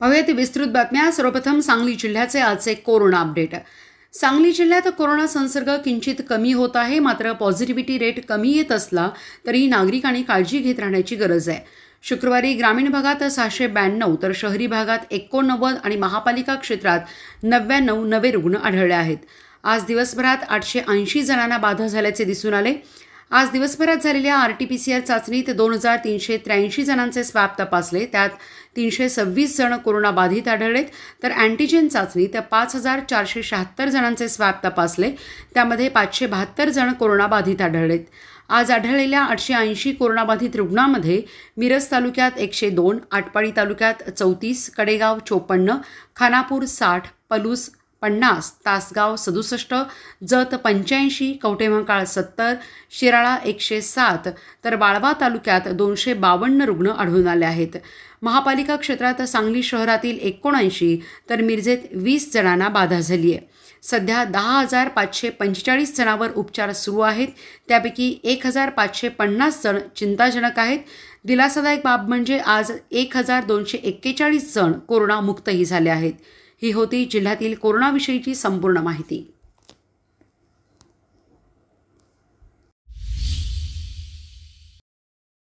पाहूयात विस्तृत बातम्या सर्वप्रथम सांगली जिल्ह्याचे आजचे कोरोना अपडेट सांगली जिल्ह्यात कोरोना संसर्ग किंचित कमी होत आहे मात्र पॉझिटिव्हिटी रेट कमी येत असला तरी नागरिकांनी काळजी घेत राहण्याची गरज आहे शुक्रवारी ग्रामीण भागात सहाशे ब्याण्णव तर शहरी भागात एकोणनव्वद आणि महापालिका क्षेत्रात नव्याण्णव नवे रुग्ण आढळले आहेत आज दिवसभरात आठशे ऐंशी जणांना बाधा झाल्याचे दिसून आले आज दिवसभरात झालेल्या R T P C R चाचणीत दोन हजार तीनशे त्र्याऐंशी जणांचे स्वॅब तपासले त्यात तीनशे सव्वीस जण कोरोनाबाधित आढळलेत तर अँटीजेन चाचणीत पाच हजार चारशे शहात्तर जणांचे स्वॅब तपासले त्यामध्ये पाचशे बहात्तर जण कोरोनाबाधित आढळलेत आज आढळलेल्या आठशे ऐंशी कोरोनाबाधित रुग्णांमध्ये मिरज तालुक्यात एकशे दोन आटपाडी तालुक्यात चौतीस कडेगाव चोपन्न खानापूर साठ पलूस पन्नास तासगाव सदुसष्ट जत पंच्याऐंशी कवटेमहाकाळ सत्तर शिराळा एकशे सात तर वाळवा तालुक्यात दोनशे बावन्न रुग्ण आढळून आले आहेत महापालिका क्षेत्रात सांगली शहरातील एकोणऐंशी तर मिरजेत वीस जणांना बाधा झाली आहे सध्या दहा हजार पाचशे पंचेचाळीस जणांवर उपचार सुरू आहेत त्यापैकी एक हजार पाचशे पन्नास जण चिंताजनक आहेत दिलासादायक बाब म्हणजे आज एक हजार दोनशे एक्केचाळीस जण कोरोनामुक्तही झाले आहेत ही होती जिल्ह्यातील कोरोनाविषयीची संपूर्ण माहिती